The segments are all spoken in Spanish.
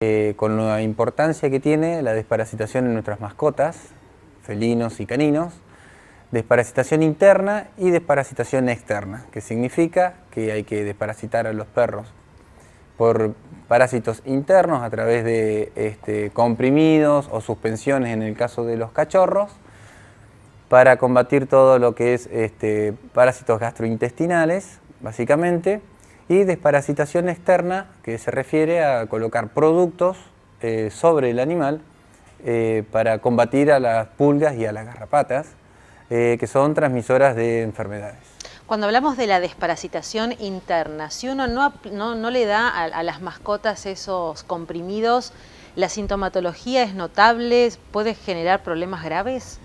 Eh, con la importancia que tiene la desparasitación en nuestras mascotas, felinos y caninos, desparasitación interna y desparasitación externa, que significa que hay que desparasitar a los perros por parásitos internos a través de este, comprimidos o suspensiones en el caso de los cachorros, para combatir todo lo que es este, parásitos gastrointestinales, básicamente, y desparasitación externa, que se refiere a colocar productos eh, sobre el animal eh, para combatir a las pulgas y a las garrapatas, eh, que son transmisoras de enfermedades. Cuando hablamos de la desparasitación interna, si uno no, no, no le da a, las mascotas esos comprimidos, ¿la sintomatología es notable? ¿Puede generar problemas graves?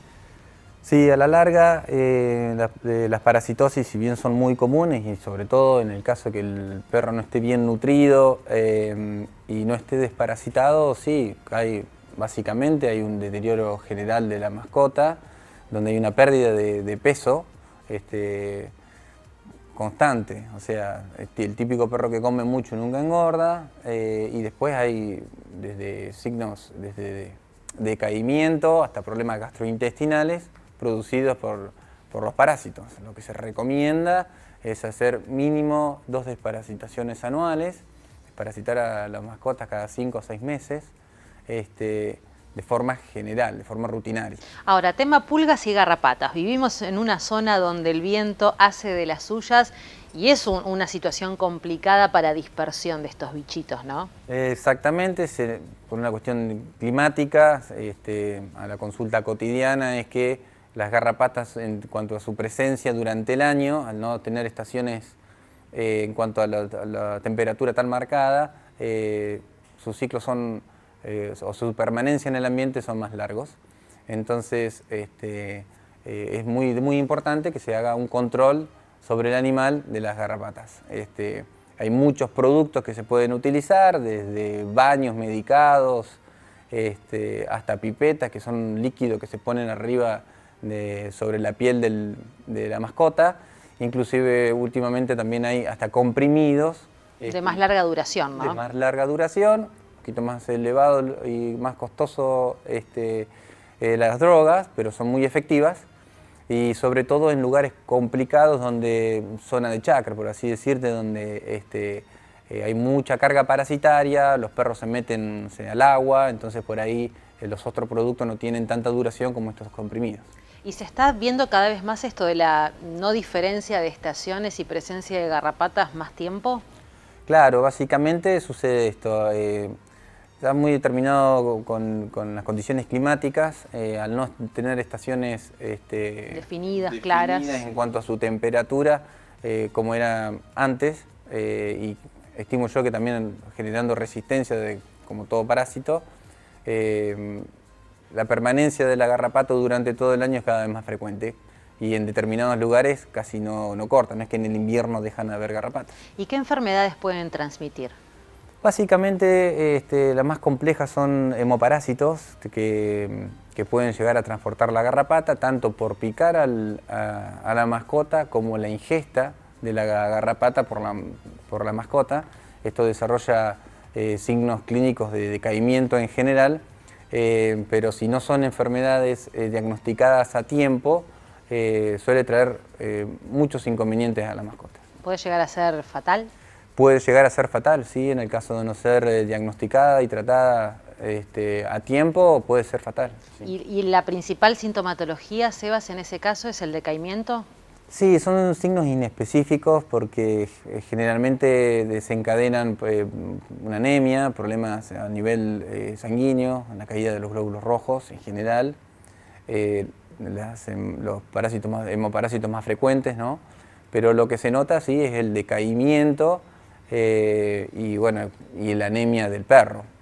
Sí, a la larga eh, eh, las parasitosis, si bien son muy comunes y sobre todo en el caso que el perro no esté bien nutrido eh, y no esté desparasitado, sí, hay, básicamente hay un deterioro general de la mascota, donde hay una pérdida de, peso este, constante. O sea, este, el típico perro que come mucho nunca engorda y después hay desde signos desde decaimiento hasta problemas gastrointestinales producidos por, los parásitos. Lo que se recomienda es hacer mínimo dos desparasitaciones anuales, desparasitar a las mascotas cada cinco o seis meses, este, de forma general, de forma rutinaria. Ahora, tema pulgas y garrapatas. Vivimos en una zona donde el viento hace de las suyas y es una situación complicada para dispersión de estos bichitos, ¿no? Exactamente, por una cuestión climática, este, a la consulta cotidiana es que las garrapatas en cuanto a su presencia durante el año, al no tener estaciones eh, en cuanto a la, temperatura tan marcada, eh, sus ciclos son, eh, o su permanencia en el ambiente son más largos. Entonces este, es muy, muy importante que se haga un control sobre el animal de las garrapatas. Este, hay muchos productos que se pueden utilizar, desde baños medicados este, hasta pipetas, que son líquidos que se ponen arriba sobre la piel de la mascota. Inclusive últimamente también hay hasta comprimidos. De este, más larga duración, ¿no? De más larga duración, un poquito más elevado y más costoso este, eh, las drogas, pero son muy efectivas. Y sobre todo en lugares complicados donde, zona de chakra, por así decirte, donde este, eh, hay mucha carga parasitaria, los perros se meten al agua, entonces por ahí eh, los otros productos no tienen tanta duración como estos comprimidos. Y se está viendo cada vez más esto de la no diferencia de estaciones y presencia de garrapatas más tiempo. Claro, básicamente sucede esto. Eh, está muy determinado con, las condiciones climáticas, eh, al no tener estaciones este, definidas, claras. En cuanto a su temperatura, eh, como era antes, y estimo yo que también generando resistencia de como todo parásito, la permanencia de la garrapata durante todo el año es cada vez más frecuente y en determinados lugares casi no, no cortan, es que en el invierno dejan de haber garrapata. ¿Y qué enfermedades pueden transmitir? Básicamente este, las más complejas son hemoparásitos que, pueden llegar a transportar la garrapata tanto por picar a, la mascota como la ingesta de la garrapata por la, mascota. Esto desarrolla eh, signos clínicos de decaimiento en general eh, pero si no son enfermedades eh, diagnosticadas a tiempo, eh, suele traer muchos inconvenientes a la mascota. ¿Puede llegar a ser fatal? Puede llegar a ser fatal, sí, en el caso de no ser diagnosticada y tratada este, a tiempo, puede ser fatal. ¿Y la principal sintomatología, Sebas, en ese caso es el decaimiento? Sí, son signos inespecíficos porque eh, generalmente desencadenan eh, una anemia, problemas a nivel eh, sanguíneo, una caída de los glóbulos rojos en general, em, los parásitos hemoparásitos más frecuentes, Pero lo que se nota sí es el decaimiento y y la anemia del perro.